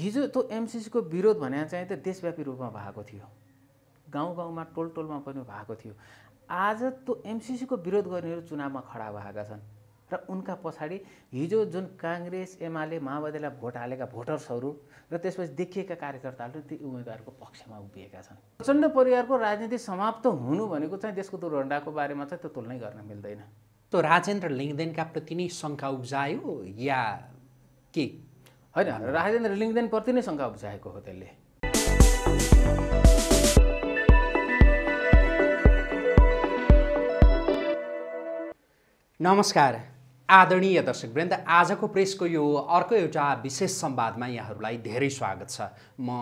हिजो त्यो एमसिसीको विरोध भने चाहिँ त देशव्यापी रूपमा भएको थियो गाउँ गाउँमा टोल टोलमा पनि भएको थियो आज त्यो एमसिसीको विरोध गर्नेहरू चुनावमा खडा भएका छन् र उनका पछाडि हिजो जुन काङ्ग्रेस एमाले माओवादीलाई भोट हालेका भोटर्सहरू र त्यसपछि देखिएका कार्यकर्ताहरू ती उम्मेदवारको पक्षमा उभिएका छन् प्रचण्ड परिवारको राजनीति समाप्त हुनु भनेको चाहिँ देशको दुर्घटनाको बारेमा चाहिँ त्यो तुलनै गर्न मिल्दैन त्यो राजेन्द्र लिङ्गदेनका प्रति नै शङ्का उब्जायो या के होइन राजेन्द्र लिङ्गदेनप्रति नै शङ्का बुझाएको हो त्यसले नमस्कार आदरणीय दर्शकवृन्द आजको प्रेसको यो अर्को एउटा विशेष संवादमा यहाँहरूलाई धेरै स्वागत छ म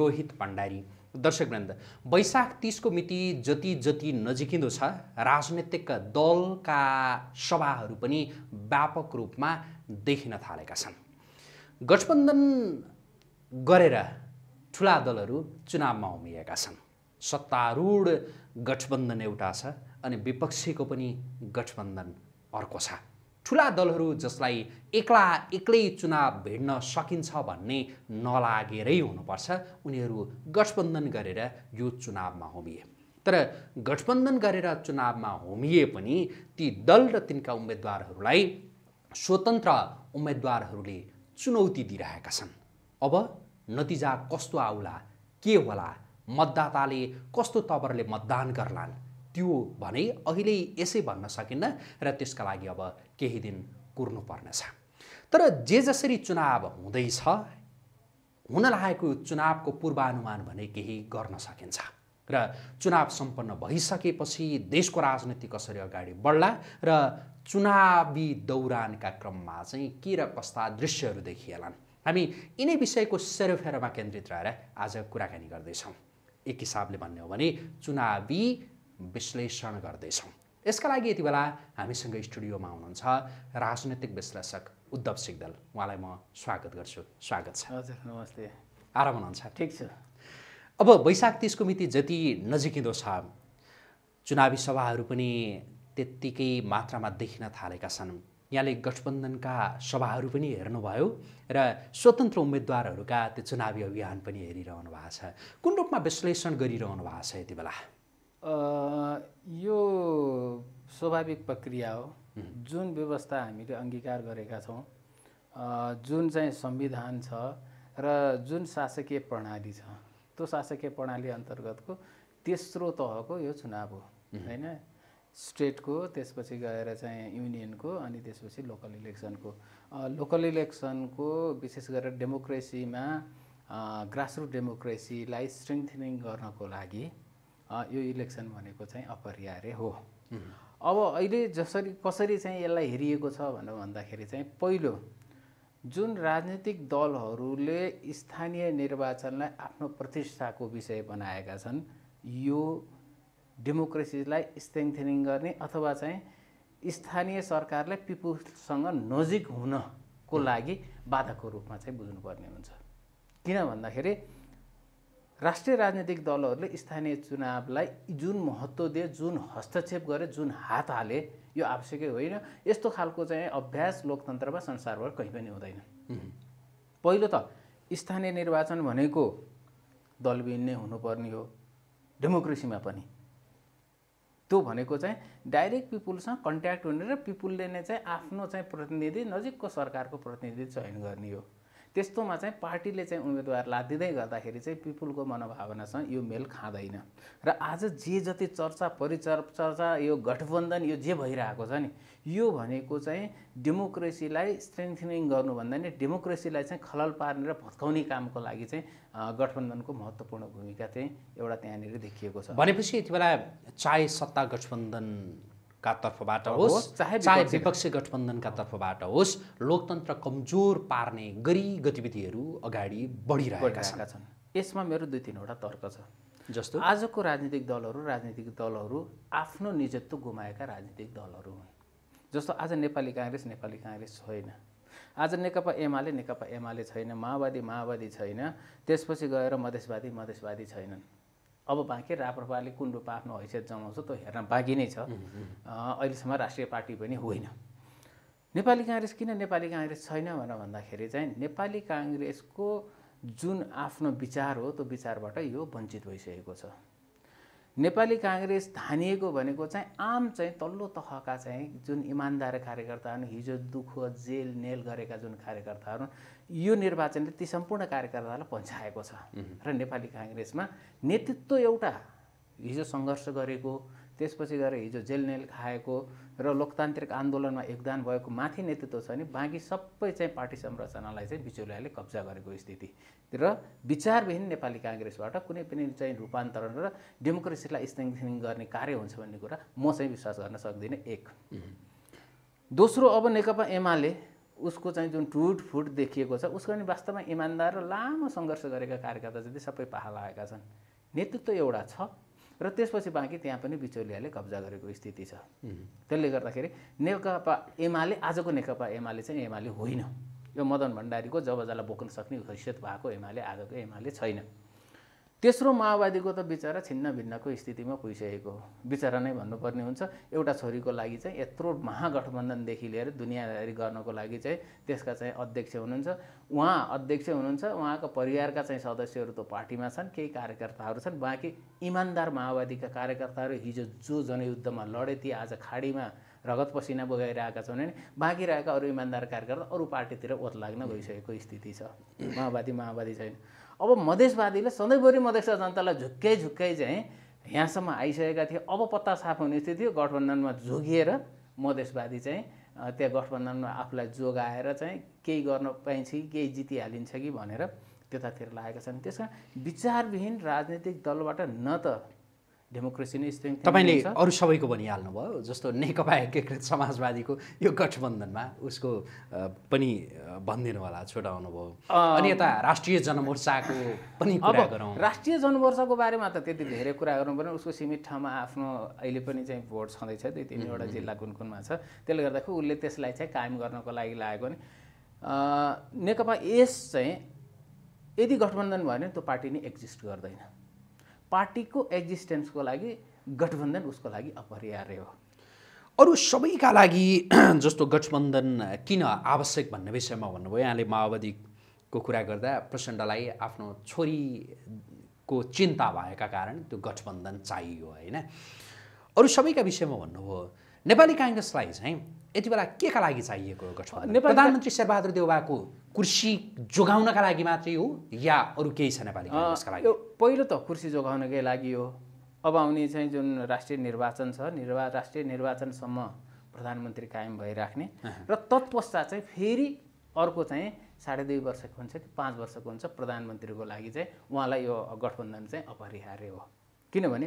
रोहित भण्डारी दर्शकवृन्द वैशाख तिसको मिति जति जति नजिकिँदो छ राजनैतिक दलका सभाहरू पनि व्यापक रूपमा देखिन थालेका छन् गठबन्धन गरेर ठुला दलहरू चुनावमा उमिएका छन् सत्तारूढ गठबन्धन एउटा छ अनि विपक्षीको पनि गठबन्धन अर्को छ ठुला दलहरू जसलाई एक्ला एक्लै चुनाव भिड्न सकिन्छ भन्ने नलागेरै हुनुपर्छ उनीहरू गठबन्धन गरेर यो चुनावमा होमिए तर गठबन्धन गरेर चुनावमा होमिए पनि ती दल र तिनका उम्मेदवारहरूलाई स्वतन्त्र उम्मेदवारहरूले चुनौती दिइरहेका छन् अब नतिजा कस्तो आउला के होला मतदाताले कस्तो तवरले मतदान गर्लान् त्यो भने अहिले यसै भन्न सकिन्न र त्यसका लागि अब केही दिन कुर्नुपर्नेछ तर जे जसरी चुनाव हुँदैछ हुन लागेको चुनावको पूर्वानुमान भने केही गर्न सकिन्छ र चुनाव सम्पन्न भइसकेपछि देशको राजनीति कसरी अगाडि बढ्ला र चुनावी दौरानका क्रममा चाहिँ के र कस्ता दृश्यहरू देखिएलान् हामी यिनै विषयको सेरोफेरोमा केन्द्रित रहेर आज कुराकानी गर्दैछौँ एक हिसाबले भन्ने हो भने चुनावी विश्लेषण गर्दैछौँ यसका लागि यति बेला हामीसँग स्टुडियोमा हुनुहुन्छ राजनैतिक विश्लेषक उद्धव सिग्दल उहाँलाई म स्वागत गर्छु स्वागत छ हजुर नमस्ते आराम हुनुहुन्छ ठिक छ अब वैशाख तिसको मिति जति नजिकिँदो छ चुनावी सभाहरू पनि त्यत्तिकै मात्रामा देखिन थालेका छन् यहाँले गठबन्धनका सभाहरू पनि हेर्नुभयो र स्वतन्त्र उम्मेद्वारहरूका त्यो चुनावी अभियान पनि हेरिरहनु भएको छ कुन रूपमा विश्लेषण गरिरहनु भएको छ यति बेला यो स्वाभाविक प्रक्रिया हो जुन व्यवस्था हामीले अङ्गीकार गरेका छौँ जुन चाहिँ संविधान छ र जुन शासकीय प्रणाली छ त्यो शासकीय प्रणाली अन्तर्गतको तेस्रो तहको यो चुनाव हो होइन स्टेटको त्यसपछि गएर चाहिँ युनियनको अनि त्यसपछि लोकल इलेक्सनको लोकल इलेक्सनको विशेष गरेर डेमोक्रेसीमा ग्रासरुट डेमोक्रेसीलाई स्ट्रेङथनिङ गर्नको लागि यो इलेक्सन भनेको चाहिँ अपरिहार्य हो अब अहिले जसरी कसरी चाहिँ यसलाई हेरिएको छ भनेर भन्दाखेरि चाहिँ पहिलो जुन राजनीतिक दलहरूले स्थानीय निर्वाचनलाई आफ्नो प्रतिष्ठाको विषय बनाएका छन् यो डेमोक्रेसीलाई स्ट्रेङथेनिङ गर्ने अथवा चाहिँ स्थानीय सरकारलाई पिपुल्ससँग नजिक हुनको लागि बाधाको रूपमा चाहिँ बुझ्नुपर्ने हुन्छ किन भन्दाखेरि राष्ट्रिय राजनीतिक दलहरूले स्थानीय चुनावलाई जुन महत्त्व दिए जुन हस्तक्षेप गरे जुन हात हाले यो आवश्यकै होइन यस्तो खालको चाहिँ अभ्यास लोकतन्त्रमा संसारभर कहीँ पनि हुँदैन पहिलो त स्थानीय निर्वाचन भनेको दलविहीन नै हुनुपर्ने हो डेमोक्रेसीमा पनि त्यो भनेको चाहिँ डाइरेक्ट पिपुलसँग कन्ट्याक्ट हुने र पिपुलले नै चाहिँ आफ्नो चाहिँ प्रतिनिधि नजिकको सरकारको प्रतिनिधि चयन गर्ने हो त्यस्तोमा चाहिँ पार्टीले चाहिँ उम्मेदवार लादिँदै गर्दाखेरि चाहिँ पिपुलको मनोभावनासँग यो मेल खाँदैन र आज जे जति चर्चा चर्चा यो गठबन्धन यो जे भइरहेको छ नि यो भनेको चाहिँ डेमोक्रेसीलाई स्ट्रेङथनिङ गर्नुभन्दा नि डेमोक्रेसीलाई चाहिँ खलल पार्ने र भत्काउने कामको लागि चाहिँ गठबन्धनको महत्त्वपूर्ण भूमिका चाहिँ एउटा त्यहाँनिर देखिएको छ भनेपछि यति बेला चाहे सत्ता गठबन्धन का तर्फबाट होस् चाहे विपक्षी गठबन्धनका तर्फबाट होस् लोकतन्त्र कमजोर पार्ने गरी गतिविधिहरू अगाडि बढिरहेका छन् यसमा मेरो दुई तिनवटा तर्क छ जस्तो आजको राजनीतिक दलहरू राजनीतिक दलहरू आफ्नो निजत्व गुमाएका राजनीतिक दलहरू हुन् जस्तो आज नेपाली काङ्ग्रेस नेपाली काङ्ग्रेस छैन आज नेकपा एमाले नेकपा एमाले छैन माओवादी माओवादी छैन त्यसपछि गएर मधेसवादी मधेसवादी छैनन् अब बाँकी राप्रपाले कुन रूपमा आफ्नो हैसियत जमाउँछ त्यो हेर्न बाँकी नै छ अहिलेसम्म राष्ट्रिय पार्टी पनि होइन नेपाली काङ्ग्रेस किन नेपाली काङ्ग्रेस छैन भनेर भन्दाखेरि चाहिँ नेपाली काङ्ग्रेसको जुन आफ्नो विचार हो त्यो विचारबाट यो वञ्चित भइसकेको छ नेपाली काङ्ग्रेस धानिएको भनेको चाहिँ आम चाहिँ तल्लो तहका चाहिँ जुन इमान्दार कार्यकर्ताहरू हिजो दुःख जेल नेल गरेका जुन कार्यकर्ताहरू यो निर्वाचनले ती सम्पूर्ण कार्यकर्तालाई पछाएको छ र नेपाली काङ्ग्रेसमा नेतृत्व एउटा हिजो सङ्घर्ष गरेको त्यसपछि गएर हिजो जेलनेल खाएको र लोकतान्त्रिक आन्दोलनमा योगदान भएको माथि नेतृत्व छ नि बाँकी सबै चाहिँ पार्टी संरचनालाई चाहिँ बिचौलियाले कब्जा गरेको स्थिति र विचारविहीन नेपाली काङ्ग्रेसबाट कुनै पनि चाहिँ रूपान्तरण र डेमोक्रेसीलाई स्ट्रेङथनिङ गर्ने कार्य हुन्छ भन्ने कुरा म चाहिँ विश्वास गर्न सक्दिनँ एक दोस्रो अब नेकपा एमाले उसको चाहिँ जुन टुट फुट देखिएको छ उसको पनि वास्तवमा इमान्दार र लामो सङ्घर्ष गरेका कार्यकर्ता जति सबै पाहा लागेका छन् नेतृत्व एउटा छ र त्यसपछि बाँकी त्यहाँ पनि बिचौलियाले कब्जा गरेको स्थिति छ त्यसले गर्दाखेरि नेकपा एमाले आजको नेकपा एमाले चाहिँ एमाले होइन यो मदन भण्डारीको जबजालाई बोक्न सक्ने हैसियत भएको एमाले आजको एमाले छैन तेस्रो माओवादीको त बिचरा छिन्न भिन्नको स्थितिमा पुगिसकेको हो बिचरा नै भन्नुपर्ने हुन्छ एउटा छोरीको लागि चाहिँ यत्रो महागठबन्धनदेखि लिएर दुनियाँदारी गर्नको लागि चाहिँ त्यसका चाहिँ अध्यक्ष हुनुहुन्छ उहाँ अध्यक्ष हुनुहुन्छ उहाँको परिवारका चाहिँ सदस्यहरू त पार्टीमा छन् केही कार्यकर्ताहरू छन् बाँकी इमान्दार माओवादीका कार्यकर्ताहरू हिजो जो जनयुद्धमा लडे ती आज खाडीमा रगत पसिना बगाइरहेका छन् भने बाँकी रहेका अरू इमान्दार कार्यकर्ता अरू पार्टीतिर ओत लाग्न गइसकेको स्थिति छ माओवादी माओवादी छैन अब मधेसवादीले सधैँभरि मधेस जनतालाई झुक्कै झुक्कै चाहिँ यहाँसम्म आइसकेका थिए अब पत्ता साफ हुने स्थिति गठबन्धनमा जोगिएर मधेसवादी चाहिँ त्यहाँ गठबन्धनमा आफूलाई जोगाएर चाहिँ केही गर्न पाइन्छ कि केही जितिहालिन्छ कि भनेर त्यतातिर लागेका छन् त्यस कारण विचारविहीन राजनीतिक दलबाट न त डेमोक्रेसी नै स्ट्रेङ तपाईँले अरू सबैको भयो जस्तो नेकपा एकीकृत समाजवादीको यो गठबन्धनमा उसको पनि भनिदिनु होला छोटाउनु भयो अनि यता राष्ट्रिय जनमोर्चाको पनि कुरा गरौँ राष्ट्रिय जनमोर्चाको बारेमा त त्यति धेरै कुरा गर्नु पऱ्यो उसको सीमित ठाउँमा आफ्नो अहिले पनि चाहिँ भोट छँदैछ दुई तिनवटा जिल्ला कुन कुनमा छ त्यसले गर्दाखेरि उसले त्यसलाई चाहिँ कायम गर्नको लागि लागेको नि नेकपा यस चाहिँ यदि गठबन्धन भयो भने त्यो पार्टी नै एक्जिस्ट गर्दैन पार्टीको एक्जिस्टेन्सको लागि गठबन्धन उसको लागि अपरिहार्य हो अरू सबैका लागि जस्तो गठबन्धन किन आवश्यक भन्ने विषयमा भन्नुभयो यहाँले माओवादीको कुरा गर्दा प्रचण्डलाई आफ्नो छोरीको चिन्ता भएका कारण त्यो गठबन्धन चाहियो होइन अरू सबैका विषयमा भन्नुभयो नेपाली काङ्ग्रेसलाई चाहिँ यति बेला के का लागि चाहिएको गठबन्धन प्रधानमन्त्री शेरबहादुर देउबाको कुर्सी जोगाउनका लागि मात्रै हो या अरू केही छ नेपाली काङ्ग्रेसका लागि पहिलो त कुर्सी जोगाउनकै लागि हो अब आउने चाहिँ जुन राष्ट्रिय निर्वाचन छ निर्वा राष्ट्रिय निर्वाचनसम्म प्रधानमन्त्री कायम भइराख्ने र तत्पश्चात चाहिँ फेरि अर्को चाहिँ साढे दुई वर्षको हुन्छ कि पाँच वर्षको हुन्छ प्रधानमन्त्रीको लागि चाहिँ उहाँलाई यो गठबन्धन चाहिँ अपरिहार्य हो किनभने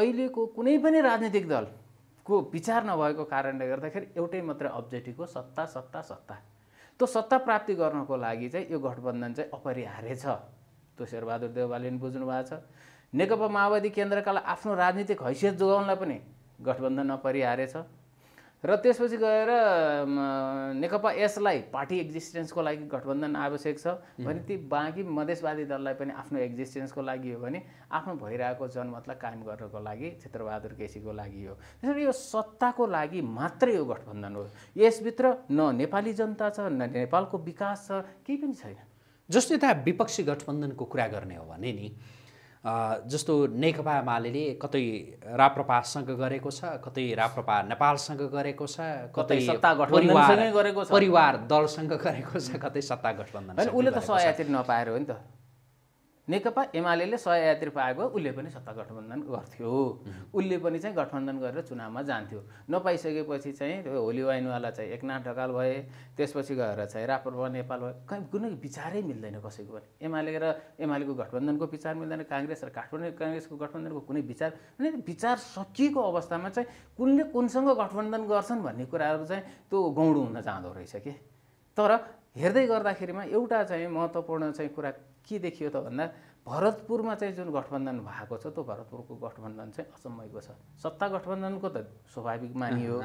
अहिलेको कुनै पनि राजनीतिक दल को विचार नभएको कारणले गर्दाखेरि एउटै मात्रै अब्जेक्टिभ हो सत्ता सत्ता सत्ता त्यो सत्ता प्राप्ति गर्नको लागि चाहिँ यो गठबन्धन चाहिँ अपरिहार्य छ त्यो शेरबहादुर देवालले पनि बुझ्नु भएको छ नेकपा माओवादी केन्द्रका आफ्नो राजनीतिक हैसियत जोगाउनलाई पनि गठबन्धन अपरिहार्य छ र त्यसपछि गएर नेकपा यसलाई पार्टी एक्जिस्टेन्सको लागि गठबन्धन आवश्यक छ भने ती बाँकी मधेसवादी दललाई पनि आफ्नो एक्जिस्टेन्सको लागि हो भने आफ्नो भइरहेको जनमतलाई कायम गर्नको लागि क्षेत्रबहादुर केसीको लागि हो त्यसरी यो सत्ताको लागि मात्रै यो गठबन्धन हो यसभित्र न नेपाली जनता छ न नेपालको विकास छ केही पनि छैन जस्तो यता विपक्षी गठबन्धनको कुरा गर्ने हो भने नि जस्तो नेकपा एमाले कतै राप्रपासँग गरेको छ कतै राप्रपा नेपालसँग गरेको छ कतै सत्ता गठबन्धन परिवार दलसँग गरेको छ कतै सत्ता गठबन्धन उसले त सहयात्री नपाएर हो नि त नेकपा एमाले सहयात्री पाएको उसले पनि सत्ता गठबन्धन गर्थ्यो उसले पनि चाहिँ गठबन्धन गरेर चुनावमा जान्थ्यो नपाइसकेपछि चाहिँ त्यो होली वाइनवाला चाहिँ एकनाथ ढकाल भए त्यसपछि गएर चाहिँ राप्रपा नेपाल भयो कहीँ कुनै विचारै मिल्दैन कसैको पनि एमाले र एमालेको गठबन्धनको विचार मिल्दैन काङ्ग्रेस र काठमाडौँ काङ्ग्रेसको गठबन्धनको कुनै विचार अनि विचार सकिएको अवस्थामा चाहिँ कुनले कुनसँग गठबन्धन गर्छन् भन्ने कुराहरू चाहिँ त्यो गौडो हुन जाँदो रहेछ कि तर हेर्दै गर्दाखेरिमा एउटा चाहिँ महत्त्वपूर्ण चाहिँ कुरा के देखियो त भन्दा भरतपुरमा चाहिँ जुन गठबन्धन भएको छ त्यो भरतपुरको गठबन्धन चाहिँ असमयको छ सत्ता गठबन्धनको त स्वाभाविक मानियो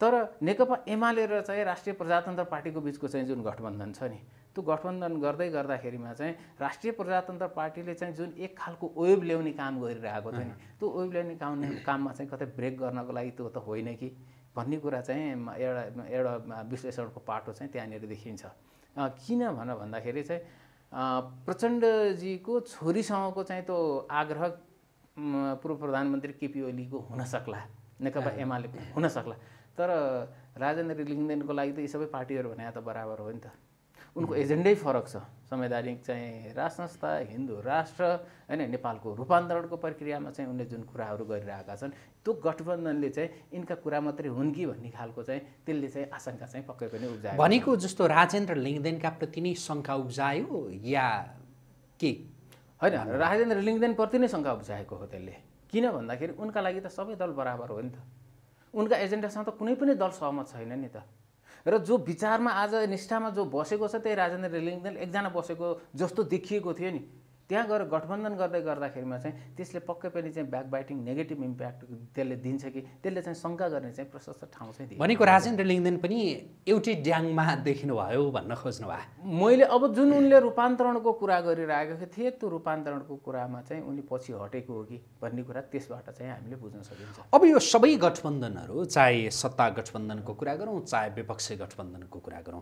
तर नेकपा एमाले र चाहिँ राष्ट्रिय प्रजातन्त्र पार्टीको बिचको चाहिँ जुन गठबन्धन छ नि त्यो गठबन्धन गर्दै गर्दाखेरिमा चाहिँ राष्ट्रिय प्रजातन्त्र पार्टीले चाहिँ जुन एक खालको वेब ल्याउने काम गरिरहेको छ नि त्यो वेब ल्याउने काम काममा चाहिँ कतै ब्रेक गर्नको लागि त्यो त होइन कि भन्ने कुरा चाहिँ एउटा एउटा विश्लेषणको पाटो चाहिँ त्यहाँनिर देखिन्छ किन भन भन्दाखेरि चाहिँ प्रचण्डजीको छोरीसँगको चाहिँ त्यो आग्रह पूर्व प्रधानमन्त्री केपी ओलीको हुन सक्ला नेकपा एमाले हुन सक्ला तर राजेन्द्र लिङ्गदेनको लागि त यी सबै पार्टीहरू भने त बराबर हो नि त उनको एजेन्डै फरक छ संवैधानिक चाहिँ राष्ट्र संस्था हिन्दू राष्ट्र होइन नेपालको रूपान्तरणको प्रक्रियामा चाहिँ उनले जुन कुराहरू गरिरहेका छन् त्यो गठबन्धनले चाहिँ यिनका कुरा मात्रै हुन् कि भन्ने खालको चाहिँ त्यसले चाहिँ आशंका चाहिँ पक्कै पनि उब्जायो भनेको जस्तो राजेन्द्र लिङ्गदेनका प्रति नै शङ्का उब्जायो या के होइन राजेन्द्र लिङ्गदेनप्रति नै शङ्का उब्जाएको हो त्यसले किन भन्दाखेरि उनका लागि त सबै दल बराबर हो नि त उनका एजेन्डासँग त कुनै पनि दल सहमत छैन नि त र जो विचारमा आज निष्ठामा जो बसेको छ त्यही राजेन्द्र रेलिङदेल एकजना बसेको जस्तो देखिएको थियो नि त्यहाँ गएर गठबन्धन गर्दै गर्दाखेरिमा चाहिँ त्यसले पक्कै पनि चाहिँ ब्याक बाइटिङ नेगेटिभ इम्प्याक्ट त्यसले दिन्छ कि त्यसले चाहिँ शङ्का गर्ने चाहिँ प्रशस्त ठाउँ चाहिँ भनेको राजेन्द्र लिङ्गदेन पनि एउटै ड्याङमा देखिनुभयो भन्न खोज्नु भयो मैले अब जुन उनले रूपान्तरणको कुरा गरिरहेको थिएँ त्यो रूपान्तरणको कुरामा चाहिँ उनी पछि हटेको हो कि भन्ने कुरा त्यसबाट चाहिँ हामीले बुझ्न सकिन्छ अब यो सबै गठबन्धनहरू चाहे सत्ता गठबन्धनको कुरा गरौँ चाहे विपक्षी गठबन्धनको कुरा गरौँ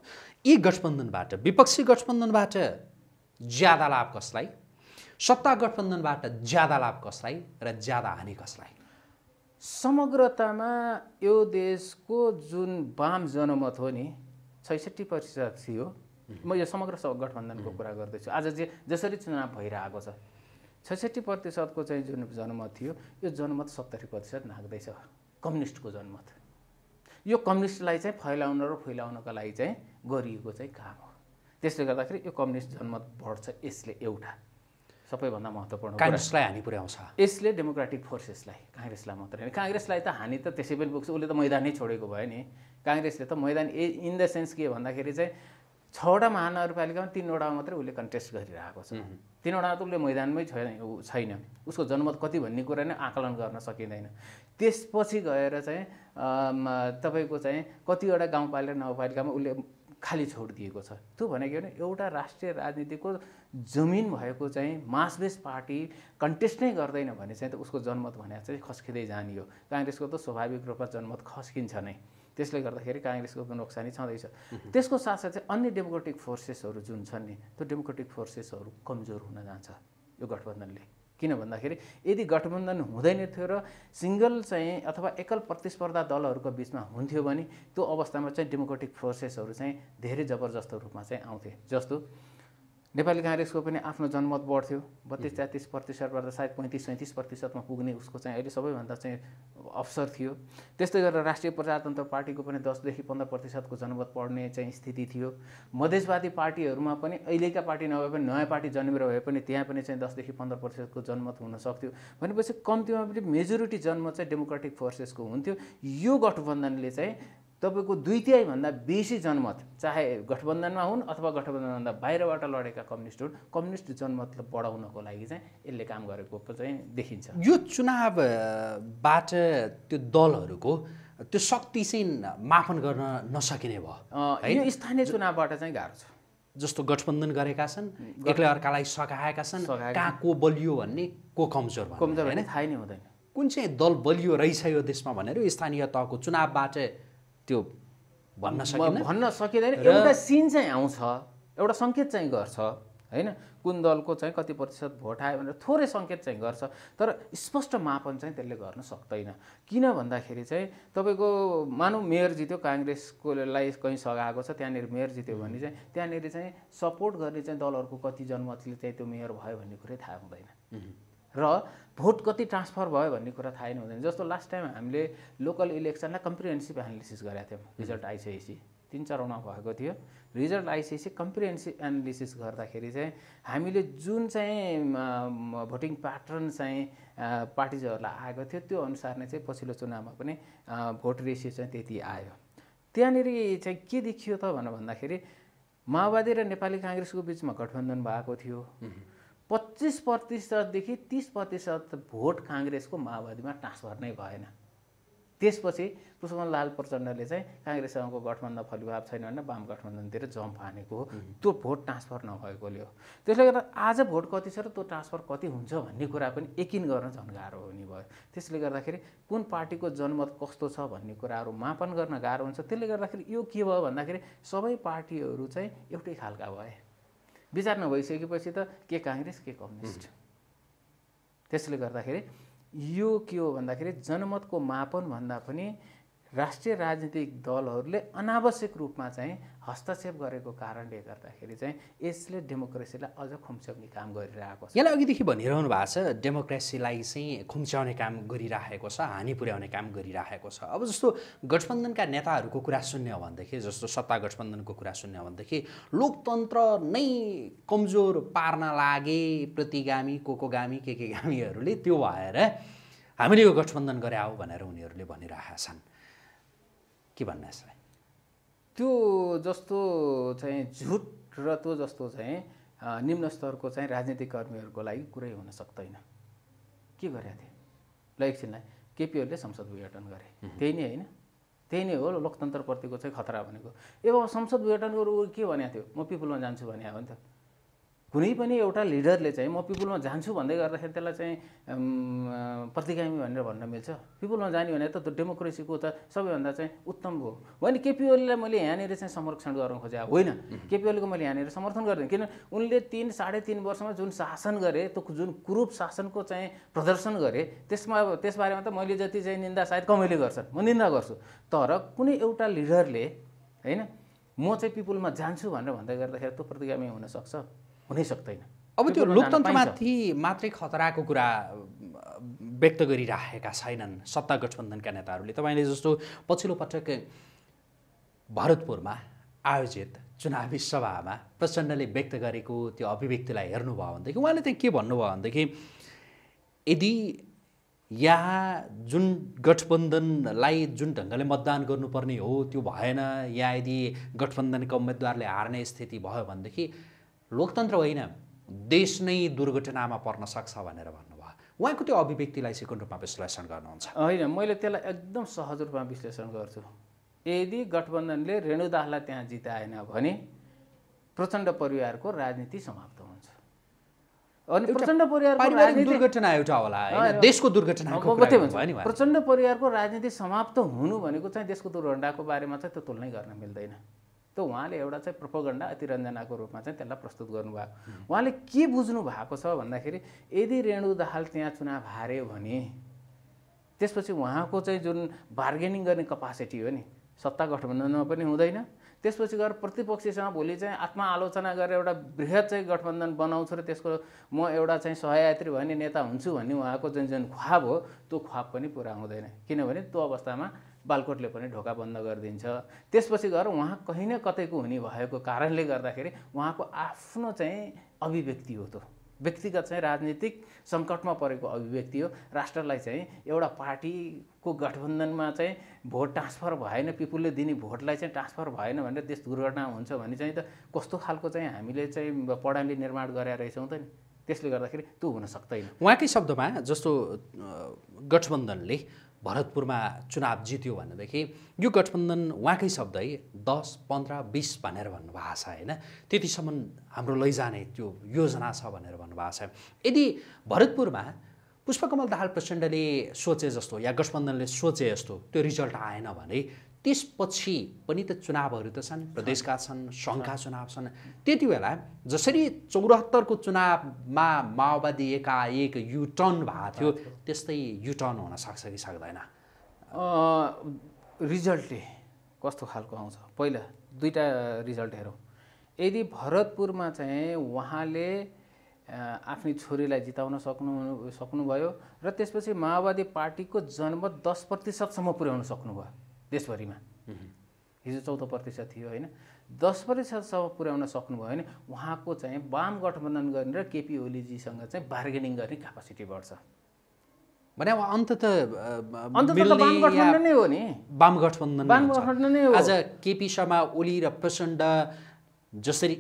यी गठबन्धनबाट विपक्षी गठबन्धनबाट ज्यादा लाभ कसलाई सत्ता गठबन्धनबाट ज्यादा लाभ कसलाई र ज्यादा हानि कसलाई समग्रतामा यो देशको जुन वाम जनमत हो नि छैसठी प्रतिशत थियो म यो समग्र गठबन्धनको कुरा गर्दैछु आज जे जसरी चुनाव भइरहेको छ छैसठी प्रतिशतको चाहिँ जुन जनमत थियो यो जनमत सत्तरी प्रतिशत नाग्दैछ कम्युनिस्टको जनमत यो कम्युनिस्टलाई चाहिँ फैलाउन र फैलाउनको लागि चाहिँ गरिएको चाहिँ काम हो त्यसले गर्दाखेरि यो कम्युनिस्ट जनमत बढ्छ यसले एउटा सबैभन्दा महत्त्वपूर्ण काङ्ग्रेसलाई हानि पुर्याउँछ यसले डेमोक्रेटिक फोर्सेसलाई काङ्ग्रेसलाई मात्रै होइन काङ्ग्रेसलाई त हानि त त्यसै पनि पुग्छ उसले त मैदानै छोडेको भयो नि काङ्ग्रेसले त मैदान ए इन द सेन्स के भन्दाखेरि चाहिँ छवटा महानगरपालिकामा तिनवटामा मात्रै उसले कन्टेस्ट गरिरहेको छ तिनवटा त उसले मैदानमै छैन छैन उसको जनमत कति भन्ने कुरा नै आकलन गर्न सकिँदैन त्यसपछि गएर चाहिँ तपाईँको चाहिँ कतिवटा गाउँपालिका नगरपालिकामा उसले खाली दिएको छ त्यो भनेको भने एउटा राष्ट्रिय राजनीतिको जमिन भएको चाहिँ मासबेस पार्टी कन्टेस्ट नै गर्दैन भने चाहिँ त उसको जनमत भनेर चाहिँ खस्किँदै जाने हो काङ्ग्रेसको त स्वाभाविक रूपमा जनमत खस्किन्छ नै त्यसले गर्दाखेरि काङ्ग्रेसको नोक्सानी छँदैछ त्यसको साथसाथै अन्य डेमोक्रेटिक फोर्सेसहरू जुन छन् नि त्यो डेमोक्रेटिक फोर्सेसहरू कमजोर हुन जान्छ यो गठबन्धनले किन भन्दाखेरि यदि गठबन्धन हुँदैन थियो र सिङ्गल चाहिँ अथवा एकल प्रतिस्पर्धा दलहरूको बिचमा हुन्थ्यो भने त्यो अवस्थामा चाहिँ डेमोक्रेटिक फोर्सेसहरू चाहिँ धेरै जबरजस्त रूपमा चाहिँ आउँथे जस्तो नेपाली काङ्ग्रेसको पनि आफ्नो जनमत बढ्थ्यो बत्तिस तेत्तिस प्रतिशतबाट सायद पैँतिस सैँतिस प्रतिशतमा पुग्ने उसको चाहिँ अहिले सबैभन्दा चाहिँ अवसर थियो त्यस्तै गरेर राष्ट्रिय प्रजातन्त्र पार्टीको पनि दसदेखि पन्ध्र प्रतिशतको जनमत पढ्ने चाहिँ स्थिति थियो मधेसवादी पार्टीहरूमा पनि अहिलेका पार्टी नभए पनि नयाँ पार्टी जन्मेर भए पनि त्यहाँ पनि चाहिँ दसदेखि पन्ध्र प्रतिशतको जनमत हुन सक्थ्यो भनेपछि कम्तीमा पनि मेजोरिटी जनमत चाहिँ डेमोक्रेटिक फोर्सेसको हुन्थ्यो यो गठबन्धनले चाहिँ तपाईँको दुई तिहाईभन्दा बेसी जनमत चाहे गठबन्धनमा हुन् अथवा गठबन्धनभन्दा बाहिरबाट लडेका कम्युनिस्ट हुन् कम्युनिस्ट जनमतलाई बढाउनको लागि चाहिँ यसले काम गरेको चाहिँ देखिन्छ यो चुनावबाट त्यो दलहरूको त्यो शक्ति चाहिँ मापन गर्न नसकिने भयो यो स्थानीय चुनावबाट चाहिँ गाह्रो छ जस्तो गठबन्धन गरेका छन् एक्लै अर्कालाई सघाएका छन् कहाँ को बलियो भन्ने को कमजोर कमजोर होइन थाहै नै हुँदैन कुन चाहिँ दल बलियो रहेछ यो देशमा भनेर स्थानीय तहको चुनावबाट त्यो भन्न सकिँदैन भन्न सकिँदैन एउटा सिन चाहिँ आउँछ एउटा सङ्केत चाहिँ गर्छ होइन कुन दलको चाहिँ कति प्रतिशत भोट आयो भनेर थोरै सङ्केत चाहिँ गर्छ तर स्पष्ट मापन चाहिँ त्यसले गर्न सक्दैन किन भन्दाखेरि चाहिँ तपाईँको मानौँ मेयर जित्यो काङ्ग्रेसकोलाई कहीँ सघाएको छ त्यहाँनिर मेयर जित्यो भने चाहिँ त्यहाँनिर चाहिँ सपोर्ट गर्ने चाहिँ दलहरूको कति जनमतले चाहिँ त्यो मेयर भयो भन्ने कुरै थाहा हुँदैन र भोट कति ट्रान्सफर भयो भन्ने कुरा थाहै हुँदैन जस्तो लास्ट टाइम हामीले लोकल इलेक्सनलाई कम्प्रिहेन्सिभ एनालिसिस गरेका थियौँ रिजल्ट आइसिएसी तिन चारवटा भएको थियो रिजल्ट आइसिएसी कम्प्रिहेन्सिभ एनालिसिस गर्दाखेरि चाहिँ हामीले जुन चाहिँ भोटिङ प्याटर्न चाहिँ पार्टिजहरूलाई आएको थियो त्यो अनुसार नै चाहिँ पछिल्लो चुनावमा पनि भोट रेसियो चाहिँ त्यति आयो त्यहाँनिर चाहिँ के देखियो त भनेर भन्दाखेरि माओवादी र नेपाली काङ्ग्रेसको बिचमा गठबन्धन भएको थियो पच्चिस प्रतिशतदेखि तिस प्रतिशत भोट काङ्ग्रेसको माओवादीमा ट्रान्सफर नै भएन त्यसपछि लाल प्रचण्डले चाहिँ काङ्ग्रेससँगको गठबन्धन फलिभाव छैन भने वाम गठबन्धनतिर जम्प हानेको हो त्यो भोट ट्रान्सफर नभएकोले हो त्यसले गर्दा आज भोट कति छ र त्यो ट्रान्सफर कति हुन्छ भन्ने कुरा पनि यकिन गर्न झन् गाह्रो हुने भयो त्यसले गर्दाखेरि कुन पार्टीको जनमत कस्तो छ भन्ने कुराहरू मापन गर्न गाह्रो हुन्छ त्यसले गर्दाखेरि यो के भयो भन्दाखेरि सबै पार्टीहरू चाहिँ एउटै खालका भए विचार नभइसकेपछि त के काङ्ग्रेस के कम्युनिस्ट त्यसले गर्दाखेरि यो के हो भन्दाखेरि जनमतको मापन भन्दा पनि राष्ट्रिय राजनीतिक दलहरूले अनावश्यक रूपमा चाहिँ हस्तक्षेप गरेको कारणले गर्दाखेरि चाहिँ यसले डेमोक्रेसीलाई अझ खुम्च्याउने काम गरिरहेको छ यसलाई अघिदेखि भनिरहनु भएको छ डेमोक्रेसीलाई चाहिँ खुम्च्याउने काम गरिरहेको छ हानि पुर्याउने काम गरिरहेको छ अब जस्तो गठबन्धनका नेताहरूको कुरा सुन्ने हो भनेदेखि जस्तो सत्ता गठबन्धनको कुरा सुन्ने हो भनेदेखि लोकतन्त्र नै कमजोर पार्न लागे प्रतिगामी को को गामी के के गामीहरूले त्यो भएर हामीले यो गठबन्धन गरे आऊ भनेर उनीहरूले भनिरहेका छन् के भन्नु यसलाई त्यो जस्तो चाहिँ झुट र त्यो जस्तो चाहिँ निम्न स्तरको चाहिँ राजनीतिक कर्मीहरूको लागि कुरै हुन सक्दैन के गरेका थिए ल एकछिनलाई केपीहरूले संसद विघटन गरे त्यही नै होइन त्यही नै हो लोकतन्त्रप्रतिको चाहिँ खतरा भनेको अब संसद विघटन गरेर के भनेको थियो म पिपुलमा जान्छु भने हो नि त कुनै पनि एउटा लिडरले चाहिँ म पिपुलमा जान्छु भन्दै गर्दाखेरि त्यसलाई चाहिँ प्रतिगामी भनेर भन्न मिल्छ पिपुलमा जाने भने त डेमोक्रेसीको त सबैभन्दा चाहिँ उत्तम हो होइन केपी ओलीलाई मैले यहाँनिर चाहिँ संरक्षण गर्न खोजेँ होइन केपी ओलीको मैले यहाँनिर समर्थन गरिदिएँ किन उनले तिन साढे तिन वर्षमा जुन शासन गरे त्यो जुन कुरूप शासनको चाहिँ प्रदर्शन गरे त्यसमा अब त्यसबारेमा त मैले जति चाहिँ निन्दा सायद कमैले गर्छन् म निन्दा गर्छु तर कुनै एउटा लिडरले होइन म चाहिँ पिपुलमा जान्छु भनेर भन्दै गर्दाखेरि त्यो प्रतिगामी हुनसक्छ हुनै सक्दैन अब त्यो लोकतन्त्रमाथि मात्रै खतराको कुरा व्यक्त गरिराखेका छैनन् सत्ता गठबन्धनका नेताहरूले तपाईँले जस्तो पछिल्लो पटक भरतपुरमा आयोजित चुनावी सभामा प्रचण्डले व्यक्त गरेको त्यो अभिव्यक्तिलाई हेर्नुभयो भनेदेखि उहाँले त्यहाँ के भन्नुभयो भनेदेखि यदि यहाँ जुन गठबन्धनलाई जुन ढङ्गले मतदान गर्नुपर्ने हो त्यो भएन यहाँ यदि गठबन्धनका उम्मेदवारले हार्ने स्थिति भयो भनेदेखि लोकतन्त्र होइन देश नै दुर्घटनामा पर्न सक्छ भनेर भन्नुभयो उहाँको त्यो अभिव्यक्तिलाई चाहिँ कुन रूपमा विश्लेषण गर्नुहुन्छ होइन मैले त्यसलाई एकदम सहज रूपमा विश्लेषण गर्छु यदि गठबन्धनले रेणुदाहलाई त्यहाँ जिताएन भने प्रचण्ड परिवारको राजनीति समाप्त हुन्छ अनि प्रचण्ड परिवारको दुर्घटना एउटा होला देशको दुर्घटना प्रचण्ड परिवारको राजनीति समाप्त हुनु भनेको चाहिँ देशको दुर्घटनाको बारेमा चाहिँ त्यो तुलनै गर्न मिल्दैन त उहाँले एउटा चाहिँ प्रपगण्डा अतिरञ्जनाको रूपमा चाहिँ त्यसलाई प्रस्तुत गर्नुभयो उहाँले के बुझ्नु भएको छ भन्दाखेरि यदि रेणु दाहाल त्यहाँ चुनाव हार्यो भने त्यसपछि उहाँको चाहिँ जुन बार्गेनिङ गर्ने कपासिटी हो नि सत्ता गठबन्धनमा पनि हुँदैन त्यसपछि गएर प्रतिपक्षसँग भोलि चाहिँ आत्मआलोचना गरेर एउटा बृहत चाहिँ गठबन्धन बनाउँछु र त्यसको म एउटा चाहिँ सहयात्री भन्ने नेता हुन्छु भन्ने उहाँको जुन जुन ख्वाब हो त्यो ख्वाब पनि पुरा हुँदैन किनभने त्यो अवस्थामा बालकोटले पनि ढोका बन्द गरिदिन्छ त्यसपछि गएर उहाँ कहीँ न कतैको हुने भएको कारणले गर्दाखेरि उहाँको आफ्नो चाहिँ अभिव्यक्ति हो त्यो व्यक्तिगत चाहिँ राजनीतिक सङ्कटमा परेको अभिव्यक्ति हो राष्ट्रलाई चाहिँ एउटा पार्टीको गठबन्धनमा चाहिँ भोट ट्रान्सफर भएन पिपुलले दिने भोटलाई चाहिँ ट्रान्सफर भएन भनेर देश दुर्घटना हुन्छ भने चाहिँ त कस्तो खालको चाहिँ हामीले चाहिँ प्रणाली निर्माण गरेर रहेछौँ त नि त्यसले गर्दाखेरि त्यो हुन सक्दैन उहाँकै शब्दमा जस्तो गठबन्धनले भरतपुरमा चुनाव जित्यो भनेदेखि यो गठबन्धन उहाँकै शब्द है दस पन्ध्र बिस भनेर भन्नुभएको छ होइन त्यतिसम्म हाम्रो लैजाने त्यो योजना छ भनेर भन्नुभएको छ यदि भरतपुरमा पुष्पकमल दाहाल प्रचण्डले सोचे जस्तो या गठबन्धनले सोचे जस्तो त्यो रिजल्ट आएन भने त्यसपछि पनि त चुनावहरू त छन् प्रदेशका छन् सङ्घका चुनाव छन् त्यति बेला जसरी चौरात्तरको चुनावमा माओवादी एकाएक युटर्न भएको थियो त्यस्तै युटर्न हुन सक्छ कि सक्दैन रिजल्टले कस्तो खालको आउँछ पहिला दुईवटा रिजल्ट हेरौँ यदि भरतपुरमा चाहिँ उहाँले आफ्नै छोरीलाई जिताउन सक्नु सक्नुभयो र त्यसपछि माओवादी पार्टीको जनमत दस प्रतिशतसम्म पुर्याउन सक्नुभयो देशभरिमा हिजो चौध प्रतिशत थियो होइन दस प्रतिशतसम्म पुर्याउन सक्नुभयो भने उहाँको चाहिँ वाम गठबन्धन गर्ने र केपी ओलीजीसँग चाहिँ बार्गेनिङ गर्ने क्यापासिटी बढ्छ भने अब अन्त त वाम गठबन्धन नै हो आज केपी शर्मा ओली र प्रचण्ड जसरी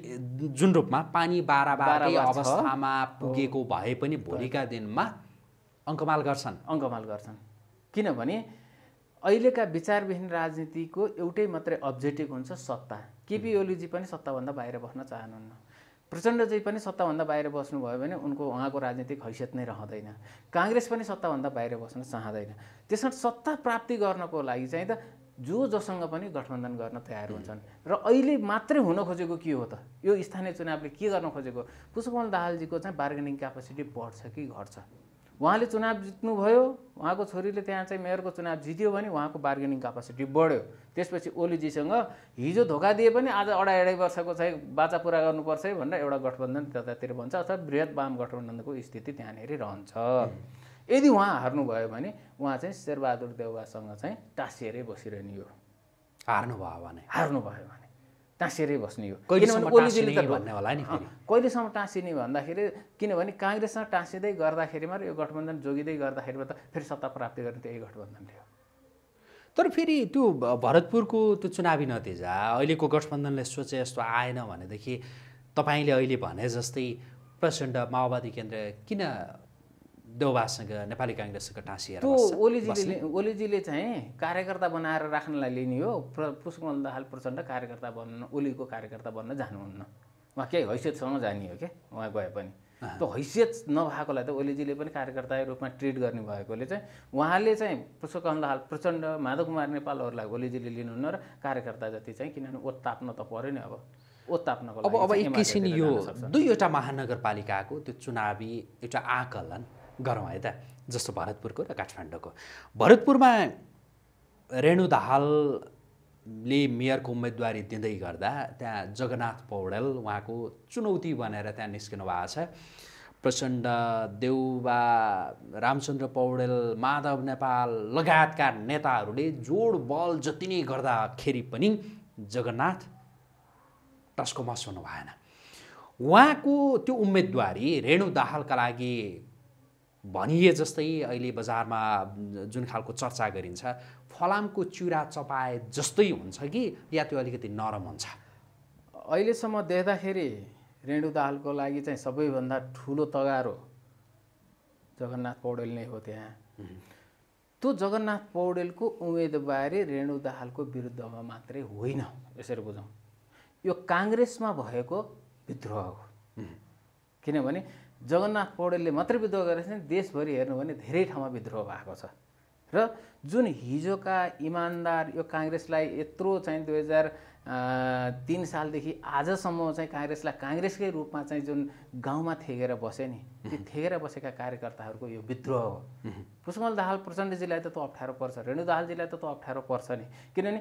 जुन रूपमा पानी बाह्र अवस्थामा पुगेको भए पनि भोलिका दिनमा अङ्कमाल गर्छन् अङ्कमाल गर्छन् किनभने अहिलेका विचारविहीन राजनीतिको एउटै मात्रै अब्जेक्टिभ हुन्छ सत्ता केपी ओलीजी पनि सत्ताभन्दा बाहिर बस्न चाहनुहुन्न प्रचण्डजी पनि सत्ताभन्दा बाहिर बस्नुभयो भने उनको उहाँको राजनीतिक हैसियत नै रहँदैन काङ्ग्रेस पनि सत्ताभन्दा बाहिर बस्न चाहँदैन त्यसर्थ सत्ता प्राप्ति गर्नको लागि चाहिँ त जो जोसँग पनि गठबन्धन गर्न तयार हुन्छन् र अहिले मात्रै हुन खोजेको के हो त यो स्थानीय चुनावले के गर्न खोजेको पुष्पकमल दाहालजीको चाहिँ बार्गेनिङ क्यापेसिटी बढ्छ कि घट्छ उहाँले चुनाव जित्नुभयो उहाँको छोरीले त्यहाँ चाहिँ मेयरको चुनाव जित्यो भने उहाँको बार्गेनिङ क्यापासिटी बढ्यो त्यसपछि ओलीजीसँग हिजो धोका दिए पनि आज अढाई अढाई वर्षको चाहिँ बाचा पुरा गर्नुपर्छ है भनेर एउटा गठबन्धन त्यतातिर भन्छ अथवा वृहत वाम गठबन्धनको स्थिति त्यहाँनिर रहन्छ यदि उहाँ हार्नुभयो भने उहाँ चाहिँ शेरबहादुर देउवासँग चाहिँ टाँसिएरै बसिरहने हो हार्नुभयो भने हार्नुभयो भने टाँसिएरै बस्ने हो किनभने ओलीजीले त भन्ने होला नि कहिलेसम्म टाँसिने भन्दाखेरि किनभने काङ्ग्रेससँग टाँसिँदै गर्दाखेरिमा र यो गठबन्धन जोगिँदै गर्दाखेरिमा त फेरि सत्ता प्राप्ति गर्ने त्यही गठबन्धन गठबन्धनले हो तर फेरि त्यो भरतपुरको त्यो चुनावी नतिजा अहिलेको गठबन्धनले सोचे जस्तो आएन भनेदेखि तपाईँले अहिले भने जस्तै प्रचण्ड माओवादी केन्द्र किन देउबासँग नेपाली काङ्ग्रेससँग टाँसिएर ओलीजीले ओलीजीले चाहिँ कार्यकर्ता बनाएर राख्नलाई लिने हो पुष्पमल दाहाल प्रचण्ड कार्यकर्ता बन्न ओलीको कार्यकर्ता बन्न जानुहुन्न उहाँ केही हैसियतसँग जाने हो क्या उहाँ गए पनि त्यो हैसियत नभएकोलाई त ओलीजीले पनि कार्यकर्ता रूपमा ट्रिट गर्ने भएकोले चाहिँ उहाँले चाहिँ पुष्पकमल दाहाल प्रचण्ड माधव कुमार नेपालहरूलाई ओलीजीले लिनुहुन्न र कार्यकर्ता जति चाहिँ किनभने ओत ताप्न त पऱ्यो नि अब ओत ताप्नको अब अब एक यो दुईवटा महानगरपालिकाको त्यो चुनावी एउटा आकलन गरौँ है त जस्तो भरतपुरको र काठमाडौँको भरतपुरमा रेणु दाहालले मेयरको उम्मेदवारी दिँदै गर्दा त्यहाँ जगन्नाथ पौडेल उहाँको चुनौती बनेर त्यहाँ निस्किनु भएको छ प्रचण्ड देउबा रामचन्द्र पौडेल माधव नेपाल लगायतका नेताहरूले जोड बल जति नै गर्दाखेरि पनि जगन्नाथ टस्कोमा सुन्नु भएन उहाँको त्यो उम्मेदवारी रेणु दाहालका लागि भनिए जस्तै अहिले बजारमा जुन खालको चर्चा गरिन्छ फलामको चिउरा चपाए जस्तै हुन्छ कि या त्यो अलिकति नरम हुन्छ अहिलेसम्म देख्दाखेरि रेणु दाहालको लागि चाहिँ सबैभन्दा ठुलो तगारो जगन्नाथ पौडेल नै हो त्यहाँ त्यो जगन्नाथ पौडेलको उम्मेदवारी रेणु दाहालको विरुद्धमा मात्रै होइन यसरी बुझौँ यो काङ्ग्रेसमा भएको विद्रोह हो किनभने जगन्नाथ पौडेलले मात्रै विद्रोह गरेको छैन देशभरि हेर्नु भने धेरै ठाउँमा विद्रोह भएको छ र जुन हिजोका इमान्दार यो काङ्ग्रेसलाई यत्रो चाहिँ दुई हजार तिन सालदेखि आजसम्म चाहिँ काङ्ग्रेसलाई काङ्ग्रेसकै रूपमा चाहिँ जुन गाउँमा थेगेर बसे नि त्यो थेगेर बसेका कार्यकर्ताहरूको यो विद्रोह हो पुष्मल दाहाल प्रचण्डजीलाई त त अप्ठ्यारो पर्छ रेणु दाहालजीलाई त त अप्ठ्यारो पर्छ नि किनभने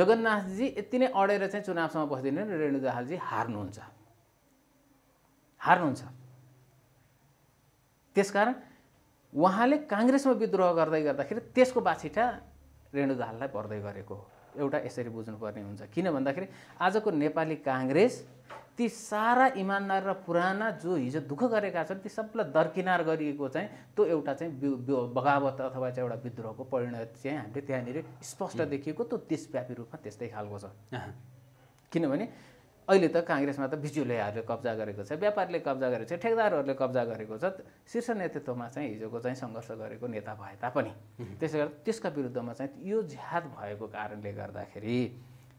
जगन्नाथजी यति नै अडेर चाहिँ चुनावसम्म बस्दिनँ रेणु दाहालजी हार्नुहुन्छ हार्नुहुन्छ त्यसकारण उहाँले काङ्ग्रेसमा विद्रोह गर्दै गर्दाखेरि त्यसको बाछिटा रेणु दाहाललाई पर्दै गरेको हो एउटा यसरी बुझ्नुपर्ने हुन्छ किन भन्दाखेरि आजको नेपाली काङ्ग्रेस ती सारा इमान्दार र पुराना जो हिजो दुःख गरेका छन् ती सबलाई दरकिनार गरिएको चाहिँ त्यो एउटा चाहिँ बगावत अथवा चाहिँ एउटा विद्रोहको परिणत चाहिँ हामीले त्यहाँनिर स्पष्ट देखिएको त्यो देशव्यापी रूपमा त्यस्तै खालको छ किनभने अहिले त काङ्ग्रेसमा त बिजुलेहरूले कब्जा गरेको छ व्यापारीले कब्जा गरेको छ ठेकदारहरूले कब्जा गरेको छ शीर्ष नेतृत्वमा चाहिँ हिजोको चाहिँ सङ्घर्ष गरेको नेता भए तापनि त्यसै गर्दा त्यसका विरुद्धमा चाहिँ यो ज्याद भएको कारणले गर्दाखेरि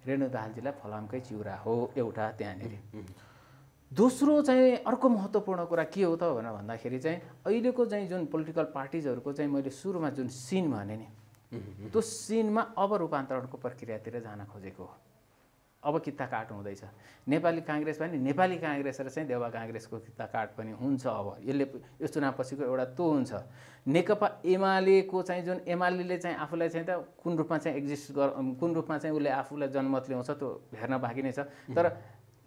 रेणु दाहालजीलाई फलामकै चिउरा हो एउटा त्यहाँनिर दोस्रो चाहिँ अर्को महत्त्वपूर्ण कुरा के हो त भनेर भन्दाखेरि चाहिँ अहिलेको चाहिँ जुन पोलिटिकल पार्टिजहरूको चाहिँ मैले सुरुमा जुन सिन भने नि त्यो सिनमा अब रूपान्तरणको प्रक्रियातिर जान खोजेको हो अब कित्ता काट हुँदैछ नेपाली काङ्ग्रेस पनि नेपाली काङ्ग्रेस र चाहिँ देवा काङ्ग्रेसको कित्ता काट पनि हुन्छ अब यसले यो चुनावपछिको एउटा तो हुन्छ नेकपा एमालेको चाहिँ जुन एमाले चाहिँ आफूलाई चाहिँ त कुन रूपमा चाहिँ एक्जिस्ट गर कुन रूपमा चाहिँ उसले आफूलाई जनमत ल्याउँछ त्यो हेर्न बाँकी नै छ तर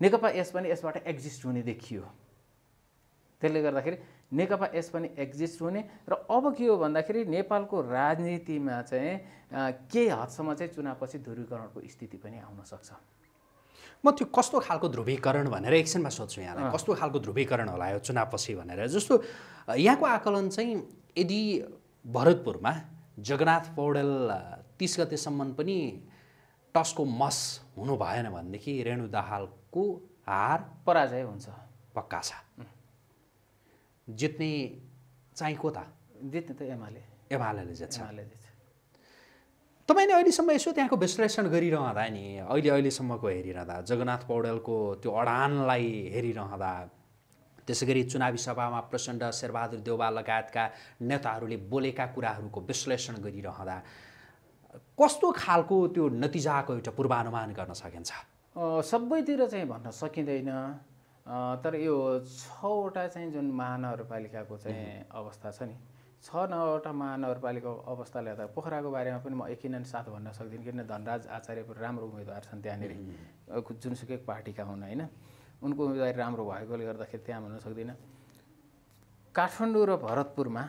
नेकपा यस पनि यसबाट एक्जिस्ट हुने देखियो त्यसले गर्दाखेरि नेकपा यस पनि एक्जिस्ट हुने र अब के हो भन्दाखेरि नेपालको राजनीतिमा चाहिँ केही हदसम्म चाहिँ चुनावपछि ध्रुवीकरणको स्थिति पनि आउन सक्छ म त्यो कस्तो खालको ध्रुवीकरण भनेर एकछिनमा सोध्छु यहाँलाई कस्तो खालको ध्रुवीकरण होला यो चुनावपछि भनेर जस्तो यहाँको आकलन चाहिँ यदि भरतपुरमा जगन्नाथ पौडेल तिस गतेसम्म पनि टसको मस हुनु भएन भनेदेखि रेणु दाहालको हार पराजय हुन्छ पक्का छ जित्ने चाहिँ को त जित्ने त एमाले एमाले जित्छ तपाईँले अहिलेसम्म यसो त्यहाँको विश्लेषण गरिरहँदा नि अहिले अहिलेसम्मको हेरिरहँदा जगन्नाथ पौडेलको त्यो अडानलाई हेरिरहँदा त्यसै गरी चुनावी सभामा प्रचण्ड शेरबहादुर देउवा लगायतका नेताहरूले बोलेका कुराहरूको विश्लेषण गरिरहँदा कस्तो खालको त्यो नतिजाको एउटा पूर्वानुमान गर्न सकिन्छ सबैतिर चाहिँ भन्न सकिँदैन तर यो छवटा चाहिँ जुन महानगरपालिकाको चाहिँ अवस्था छ नि छ नौवटा महानगरपालिकाको अवस्थाले हेर्दा पोखराको बारेमा पनि म एकिनन साथ भन्न सक्दिनँ किनभने धनराज आचार्य राम्रो उम्मेदवार छन् त्यहाँनिर जुनसुकै पार्टीका हुन् होइन उनको उम्मेदवारी राम्रो भएकोले गर्दाखेरि त्यहाँ भन्न सक्दिनँ काठमाडौँ र भरतपुरमा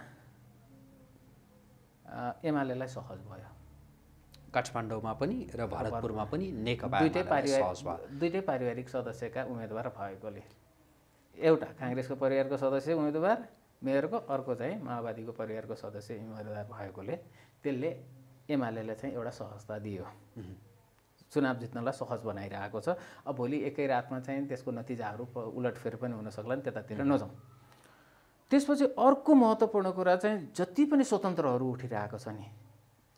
एमालेलाई सहज भयो काठमाडौँमा पनि र भरतपुरमा पनि नेकपा दुइटै पारिवारिक दुइटै पारिवारिक सदस्यका उम्मेदवार भएकोले एउटा काङ्ग्रेसको परिवारको सदस्य उम्मेदवार मेयरको अर्को चाहिँ माओवादीको परिवारको सदस्य इम्मेदवार भएकोले त्यसले एमाले चाहिँ एउटा सहजता दियो चुनाव जित्नलाई सहज बनाइरहेको छ अब भोलि एकै रातमा चाहिँ त्यसको नतिजाहरू उलटफेर पनि हुनसक्ला नि त्यतातिर नजाउँ त्यसपछि अर्को महत्त्वपूर्ण कुरा चाहिँ जति पनि स्वतन्त्रहरू उठिरहेको छ नि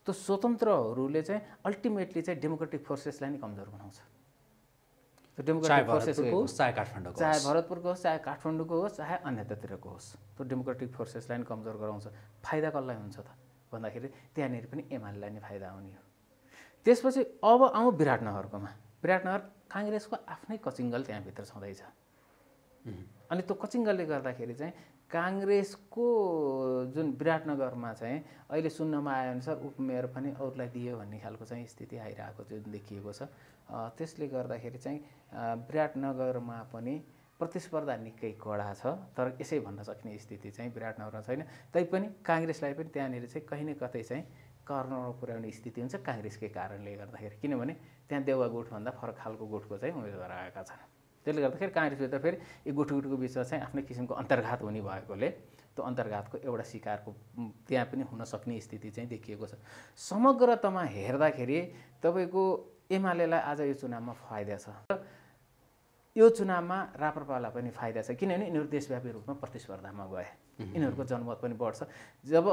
त्यो स्वतन्त्रहरूले चाहिँ अल्टिमेटली चाहिँ डेमोक्रेटिक फोर्सेसलाई नै कमजोर बनाउँछ त्यो डेमोक्रेटिक फोर्सेसको होस् चाहे काठमाडौँको चाहे भरतपुरको होस् चाहे काठमाडौँको होस् चाहे अन्यतातिरको होस् त्यो डेमोक्रेटिक फोर्सेसलाई नि कमजोर गराउँछ फाइदा कसलाई हुन्छ त भन्दाखेरि त्यहाँनिर पनि एमालेलाई नै फाइदा आउने हो त्यसपछि अब आउँ विराटनगरकोमा विराटनगर काङ्ग्रेसको आफ्नै कचिङ्गल त्यहाँभित्र छँदैछ अनि त्यो कचिङ्गलले गर्दाखेरि चाहिँ काङ्ग्रेसको जुन विराटनगरमा चाहिँ अहिले सुन्नमा आएअनुसार उपमेयर पनि अरूलाई दियो भन्ने खालको चाहिँ स्थिति आइरहेको जुन देखिएको छ त्यसले गर्दाखेरि चाहिँ विराटनगरमा पनि प्रतिस्पर्धा निकै कडा छ तर यसै भन्न सक्ने स्थिति चाहिँ विराटनगरमा छैन तैपनि काङ्ग्रेसलाई पनि त्यहाँनिर चाहिँ कहीँ न कतै चाहिँ कर्नरमा पुर्याउने स्थिति हुन्छ काङ्ग्रेसकै कारणले गर्दाखेरि किनभने त्यहाँ देउवा गुठभन्दा फरक खालको गुटको चाहिँ उम्मेदवार आएका छन् त्यसले गर्दाखेरि काङ्ग्रेसले त फेरि यो गुटुगुटुको बिचमा चाहिँ आफ्नै किसिमको अन्तर्घात हुने भएकोले त्यो अन्तर्घातको एउटा शिकारको त्यहाँ पनि हुन सक्ने स्थिति चाहिँ देखिएको छ समग्रतमा हेर्दाखेरि तपाईँको एमालेलाई आज यो चुनावमा फाइदा छ यो चुनावमा राप्रपालाई पनि फाइदा छ किनभने यिनीहरू देशव्यापी रूपमा प्रतिस्पर्धामा गए यिनीहरूको जनमत पनि बढ्छ जब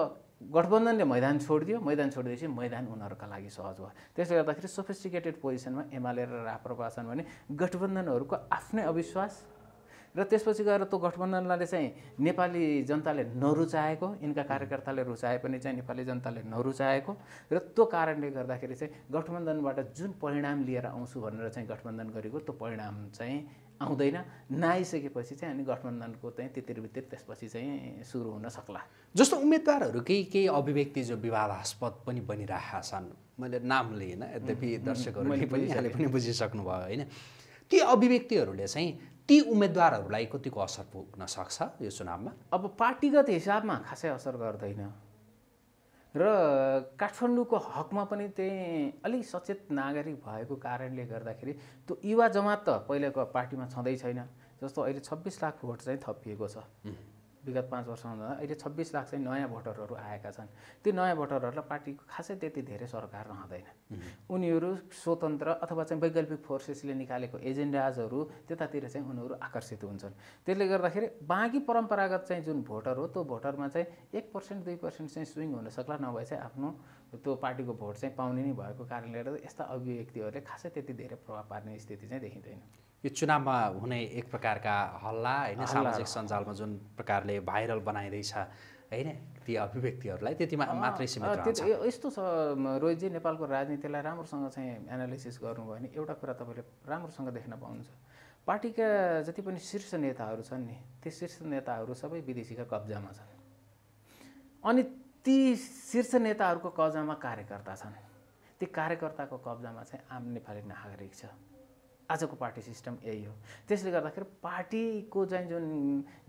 गठबन्धनले मैदान छोडिदियो मैदान छोडिदिएपछि मैदान उनीहरूका लागि सहज भयो त्यसले गर्दाखेरि सोफिस्टिकेटेड पोजिसनमा एमाले र राप्रपा छन् भने गठबन्धनहरूको आफ्नै अविश्वास र त्यसपछि गएर त्यो गठबन्धनलाई चाहिँ नेपाली जनताले नरुचाएको यिनका कार्यकर्ताले रुचाए पनि चाहिँ नेपाली जनताले नरुचाएको र त्यो कारणले गर्दाखेरि चाहिँ गठबन्धनबाट जुन परिणाम लिएर आउँछु भनेर चाहिँ गठबन्धन गरेको त्यो परिणाम चाहिँ आउँदैन नआइसकेपछि चाहिँ अनि गठबन्धनको चाहिँ त्यति त्यसपछि चाहिँ सुरु हुन सक्ला जस्तो उम्मेदवारहरू केही केही अभिव्यक्ति जो विवादास्पद पनि बनिरहेका छन् मैले नाम लिएन यद्यपि दर्शकहरूले पनि पनि बुझिसक्नुभयो होइन ती अभिव्यक्तिहरूले चाहिँ ती उम्मेदवारहरूलाई कतिको असर पुग्न सक्छ यो चुनावमा अब पार्टीगत हिसाबमा खासै असर गर्दैन र काठमाडौँको हकमा पनि त्यही अलिक सचेत नागरिक भएको कारणले गर्दाखेरि त्यो युवा जमात त पहिलाको पार्टीमा छँदै छैन जस्तो अहिले छब्बिस लाख भोट चाहिँ थपिएको छ विगत पाँच वर्षमा अहिले छब्बिस लाख चाहिँ नयाँ भोटरहरू आएका छन् ती नयाँ भोटरहरूलाई पार्टीको खासै त्यति धेरै सरकार रहँदैन उनीहरू स्वतन्त्र अथवा चाहिँ वैकल्पिक फोर्सेसले निकालेको एजेन्डाजहरू त्यतातिर चाहिँ उनीहरू आकर्षित हुन्छन् त्यसले गर्दाखेरि बाँकी परम्परागत चाहिँ जुन भोटर हो त्यो भोटरमा चाहिँ एक पर्सेन्ट दुई पर्सेन्ट चाहिँ स्विङ हुनसक्ला नभए चाहिँ आफ्नो त्यो पार्टीको भोट चाहिँ पाउने नै भएको कारणले गर्दा यस्ता अभिव्यक्तिहरूले खासै त्यति धेरै प्रभाव पार्ने स्थिति चाहिँ देखिँदैन यो चुनावमा हुने एक प्रकारका हल्ला होइन सामाजिक सञ्जालमा जुन प्रकारले भाइरल बनाइँदैछ होइन ती अभिव्यक्तिहरूलाई त्यतिमा मात्रै सीमित यस्तो छ रोहितजी नेपालको राजनीतिलाई राम्रोसँग चाहिँ एनालिसिस गर्नुभयो भने एउटा कुरा तपाईँले राम्रोसँग देख्न पाउनुहुन्छ पार्टीका जति पनि शीर्ष नेताहरू छन् नि ती शीर्ष नेताहरू सबै विदेशीका कब्जामा छन् अनि ती शीर्ष नेताहरूको कब्जामा कार्यकर्ता छन् ती कार्यकर्ताको कब्जामा चाहिँ आम नेपाली नागरिक छ आजको पार्टी सिस्टम यही हो त्यसले गर्दाखेरि पार्टीको चाहिँ जुन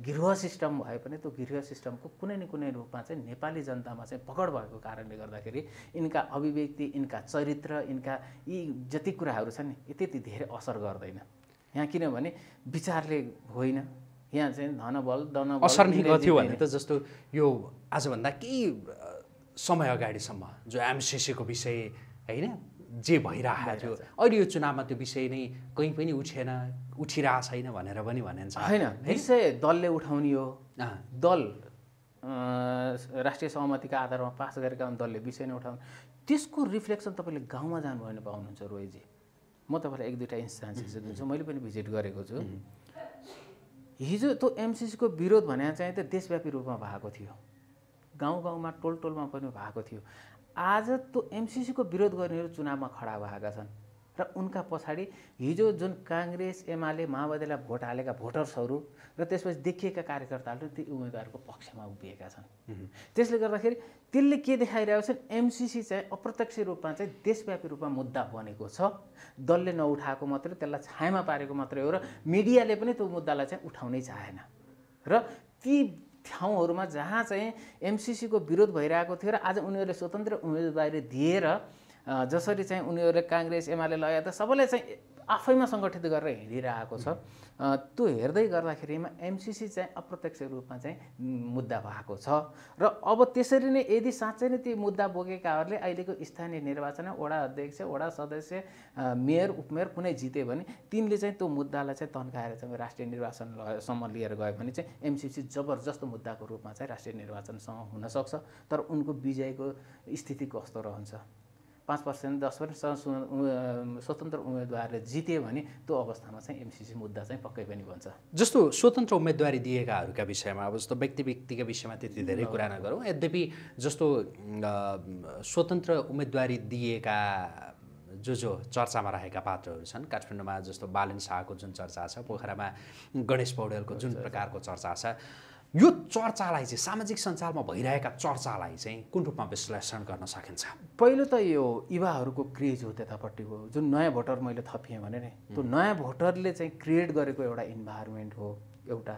गृह सिस्टम भए पनि त्यो गृह सिस्टमको कुनै न कुनै रूपमा चाहिँ नेपाली जनतामा चाहिँ पकड भएको कारणले गर्दाखेरि यिनका अभिव्यक्ति यिनका चरित्र यिनका यी जति कुराहरू छन् नि त्यति धेरै असर गर्दैन यहाँ किनभने विचारले होइन यहाँ चाहिँ धनबल दन असर नै गर्थ्यो भने त जस्तो यो आजभन्दा केही समय अगाडिसम्म जो एमसिसीको विषय होइन जे भइरहेको थियो अहिले यो चुनावमा त्यो विषय नै कहीँ पनि उठेन उठिरहेको छैन भनेर पनि भनिन्छ होइन विषय दलले उठाउने हो दल राष्ट्रिय सहमतिका आधारमा पास गरेका दलले विषय नै उठाउनु त्यसको रिफ्लेक्सन तपाईँले गाउँमा जानुभयो भने पाउनुहुन्छ रोहिजी म तपाईँलाई एक दुईवटा इन्स्टान्सेस दिन्छु मैले पनि भिजिट गरेको छु हिजो त्यो एमसिसीको विरोध भने चाहिँ त देशव्यापी रूपमा भएको थियो गाउँ गाउँमा टोल टोलमा पनि भएको थियो आज त्यो एमसिसीको विरोध गर्नेहरू चुनावमा खडा भएका छन् र उनका पछाडि हिजो जुन काङ्ग्रेस एमाले माओवादीलाई भोट हालेका भोटर्सहरू र त्यसपछि देखिएका कार्यकर्ताहरू ती उम्मेदवारको पक्षमा उभिएका छन् त्यसले गर्दाखेरि त्यसले के देखाइरहेको छ एमसिसी चाहिँ अप्रत्यक्ष रूपमा चाहिँ देशव्यापी रूपमा मुद्दा बनेको छ दलले नउठाएको मात्रै त्यसलाई छायामा पारेको मात्रै हो र मिडियाले पनि त्यो मुद्दालाई चाहिँ उठाउनै चाहेन र ती ठाउँहरूमा जहाँ चाहिँ एमसिसीको विरोध भइरहेको थियो र आज उनीहरूले स्वतन्त्र उम्मेदवारी दिएर जसरी चाहिँ उनीहरूले काङ्ग्रेस एमाले लगायत सबैले चाहिँ आफैमा सङ्गठित गरेर हिँडिरहेको छ त्यो हेर्दै गर्दाखेरिमा एमसिसी चाहिँ अप्रत्यक्ष रूपमा चाहिँ मुद्दा भएको छ र अब त्यसरी नै यदि साँच्चै नै ती मुद्दा बोकेकाहरूले अहिलेको स्थानीय निर्वाचन वडा अध्यक्ष वडा सदस्य मेयर उपमेयर कुनै जित्यो भने तिनले चाहिँ त्यो मुद्दालाई चाहिँ तन्काएर चाहिँ राष्ट्रिय निर्वाचनसम्म लिएर गयो भने चाहिँ एमसिसी जबरजस्त मुद्दाको रूपमा चाहिँ राष्ट्रिय निर्वाचनसँग हुनसक्छ तर उनको विजयको स्थिति कस्तो रहन्छ पाँच पर्सेन्ट दस पर्सेन्ट स्वतन्त्र उम्मेदवारले जित्यो भने त्यो अवस्थामा चाहिँ एमसिसी मुद्दा चाहिँ पक्कै पनि बन्छ जस्तो स्वतन्त्र उम्मेदवारी दिएकाहरूका विषयमा अब जस्तो व्यक्ति व्यक्तिका विषयमा त्यति धेरै कुरा नगरौँ यद्यपि जस्तो स्वतन्त्र उम्मेदवारी दिएका जो जो चर्चामा रहेका पात्रहरू छन् काठमाडौँमा जस्तो बालन शाहको जुन चर्चा छ पोखरामा गणेश पौडेलको जुन प्रकारको चर्चा छ यो चर्चालाई चाहिँ सामाजिक सञ्जालमा भइरहेका चर्चालाई चाहिँ कुन रूपमा विश्लेषण गर्न सकिन्छ पहिलो त यो युवाहरूको क्रेज हो त्यतापट्टिको जुन नयाँ भोटर मैले थपिएँ भने नि त्यो नयाँ भोटरले चाहिँ क्रिएट गरेको एउटा इन्भाइरोमेन्ट हो एउटा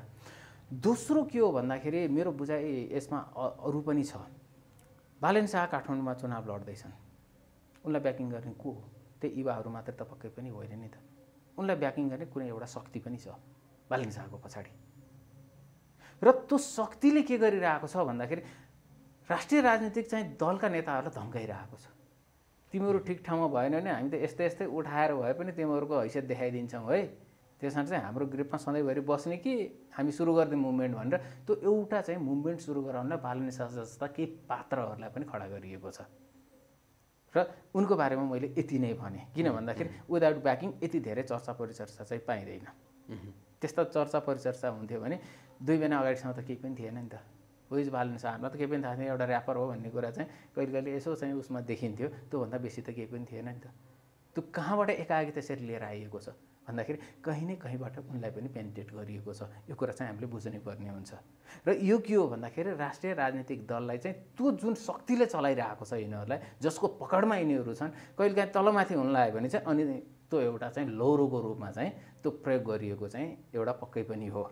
दोस्रो के हो भन्दाखेरि मेरो बुझाइ यसमा अरू पनि छ बालेन शाह काठमाडौँमा चुनाव लड्दैछन् उनलाई ब्याकिङ गर्ने को हो त्यही युवाहरू मात्र त पक्कै पनि होइन नि त उनलाई ब्याकिङ गर्ने कुनै एउटा शक्ति पनि छ बालेन शाहको पछाडि र त्यो शक्तिले के गरिरहेको छ भन्दाखेरि राष्ट्रिय राजनीतिक चाहिँ दलका नेताहरूलाई धम्काइरहेको छ तिमीहरू ठिक ठाउँमा भएन भने हामी त यस्तै यस्तै उठाएर भए पनि तिमीहरूको हैसियत देखाइदिन्छौँ है त्यस कारण चाहिँ हाम्रो ग्रिपमा सधैँभरि बस्ने कि हामी सुरु गरिदिउँ मुभमेन्ट भनेर त्यो एउटा चाहिँ मुभमेन्ट सुरु गराउनलाई बालन शास्त्र जस्ता केही पात्रहरूलाई पनि खडा गरिएको छ र उनको बारेमा मैले यति नै भने किन भन्दाखेरि विदाउट ब्याकिङ यति धेरै चर्चा परिचर्चा चाहिँ पाइँदैन त्यस्ता चर्चा परिचर्चा हुन्थ्यो भने दुई महिना अगाडिसम्म त केही पनि थिएन नि त इज भालेन्स हामीलाई त केही पनि थाहा थिएन एउटा ऱ्यापर हो भन्ने कुरा चाहिँ कहिले कहिले यसो चाहिँ उसमा देखिन्थ्यो त्योभन्दा बेसी त केही पनि थिएन नि त त्यो कहाँबाट एकाएकी त्यसरी लिएर आइएको छ भन्दाखेरि कहीँ न कहीँबाट उनलाई पनि पेन्टेट गरिएको छ यो कुरा चाहिँ हामीले बुझ्नै पर्ने हुन्छ र यो के हो भन्दाखेरि राष्ट्रिय राजनीतिक दललाई चाहिँ त्यो जुन शक्तिले चलाइरहेको छ यिनीहरूलाई जसको पकडमा यिनीहरू छन् कहिले कहिलेकाहीँ तलमाथि हुन लाग्यो भने चाहिँ अनि त्यो एउटा चाहिँ लौरोको रूपमा चाहिँ त्यो प्रयोग गरिएको चाहिँ एउटा पक्कै पनि हो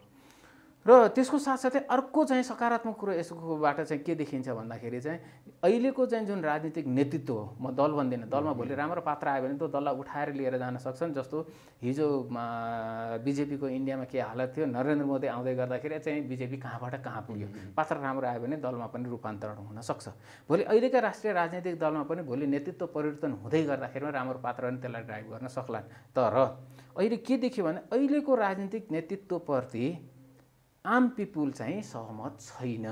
र त्यसको साथसाथै अर्को चाहिँ सकारात्मक कुरो यसकोबाट चाहिँ के देखिन्छ भन्दाखेरि चाहिँ अहिलेको चाहिँ जुन राजनीतिक नेतृत्व हो म दल भन्दिनँ दलमा भोलि राम्रो पात्र आयो भने त्यो दललाई उठाएर लिएर जान सक्छन् जस्तो हिजो बिजेपीको इन्डियामा के हालत थियो नरेन्द्र मोदी आउँदै गर्दाखेरि चाहिँ बिजेपी कहाँबाट कहाँ पुग्यो पात्र राम्रो आयो भने दलमा पनि रूपान्तरण हुनसक्छ भोलि अहिलेका राष्ट्रिय राजनीतिक दलमा पनि भोलि नेतृत्व परिवर्तन हुँदै गर्दाखेरि पनि राम्रो पात्र पनि त्यसलाई ड्राइभ गर्न सक्लान् तर अहिले के देख्यो भने अहिलेको राजनीतिक नेतृत्वप्रति आम पिपुल चाहिँ सहमत छैन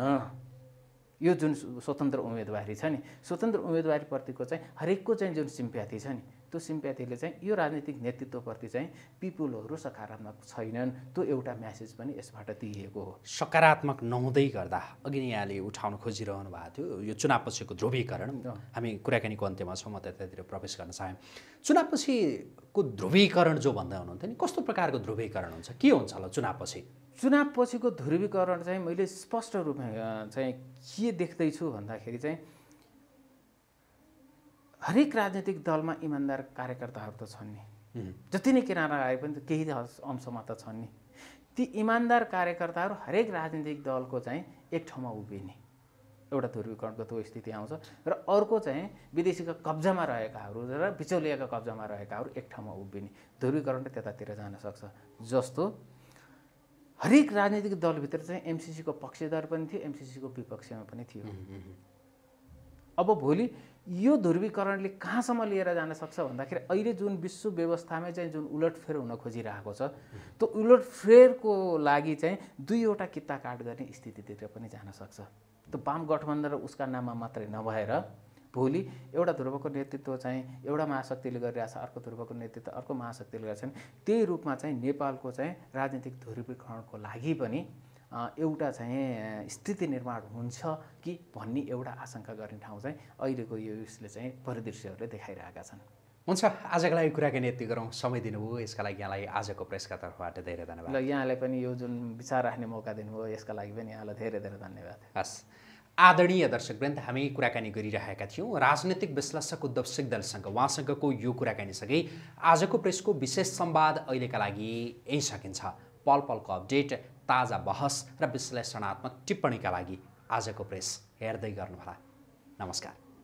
यो जुन स्वतन्त्र उम्मेदवारी छ नि स्वतन्त्र उम्मेदवारीप्रतिको चाहिँ हरेकको चाहिँ जुन सिम्प्याथी छ नि त्यो सिम्प्याथीले चाहिँ यो राजनीतिक नेतृत्वप्रति चाहिँ पिपुलहरू सकारात्मक छैनन् त्यो एउटा म्यासेज पनि यसबाट दिइएको हो सकारात्मक नहुँदै गर्दा अघि नै यहाँले उठाउन खोजिरहनु भएको थियो यो चुनावपछिको ध्रुवीकरण हामी कुराकानीको अन्त्यमा छौँ म त्यतातिर प्रवेश गर्न चाहेँ चुनावपछिको ध्रुवीकरण जो भन्दै हुनुहुन्थ्यो नि कस्तो प्रकारको ध्रुवीकरण हुन्छ के हुन्छ होला चुनावपछि चुनाव पछिको ध्रुवीकरण चाहिँ मैले स्पष्ट रूपमा चाहिँ के देख्दैछु भन्दाखेरि चाहिँ हरेक राजनीतिक दलमा इमान्दार कार्यकर्ताहरू त छन् नि जति नै किनारा आए पनि केही अंशमा त छन् नि ती इमान्दार कार्यकर्ताहरू हरेक राजनीतिक दलको चाहिँ एक ठाउँमा उभिने एउटा ध्रुवीकरणको त्यो स्थिति आउँछ र अर्को चाहिँ विदेशीको कब्जामा रहेकाहरू र बिचौलियाका कब्जामा रहेकाहरू एक ठाउँमा उभिने ध्रुवीकरण त त्यतातिर जान सक्छ जस्तो हरेक राजनीतिक दलभित्र चाहिँ एमसिसीको पक्षधर पनि थियो एमसिसीको विपक्षमा पनि थियो अब भोलि यो ध्रुवीकरणले कहाँसम्म लिएर जान सक्छ भन्दाखेरि अहिले जुन विश्व व्यवस्थामै चाहिँ जुन उलटफेर हुन खोजिरहेको छ त्यो उलटफेरको लागि चाहिँ दुईवटा काट गर्ने स्थितितिर पनि जान सक्छ त्यो वाम गठबन्धन र उसका नाममा मात्रै नभएर भोलि एउटा ध्रुवको नेतृत्व चाहिँ एउटा महाशक्तिले गरिरहेछ अर्को ध्रुवको नेतृत्व अर्को महाशक्तिले गर्छन् त्यही रूपमा चाहिँ नेपालको चाहिँ राजनीतिक ध्रुवीकरणको लागि पनि एउटा चाहिँ स्थिति निर्माण हुन्छ कि भन्ने एउटा आशंका गर्ने ठाउँ चाहिँ अहिलेको यो उसले चाहिँ परिदृश्यहरूले देखाइरहेका छन् हुन्छ आजको लागि कुराकानी यति गरौँ समय दिनुभयो यसका लागि यहाँलाई आजको प्रेसका तर्फबाट धेरै धन्यवाद ल यहाँलाई पनि यो जुन विचार राख्ने मौका दिनुभयो यसका लागि पनि यहाँलाई धेरै धेरै धन्यवाद हस् आदरणीय दर्शकवृन्द हामी कुराकानी गरिरहेका थियौँ राजनैतिक विश्लेषक उद्धव सिग्दलसँग उहाँसँगको यो कुराकानीसँगै आजको प्रेसको विशेष संवाद अहिलेका लागि यही सकिन्छ पल पलको अपडेट ताजा बहस र विश्लेषणात्मक टिप्पणीका लागि आजको प्रेस हेर्दै गर्नुहोला नमस्कार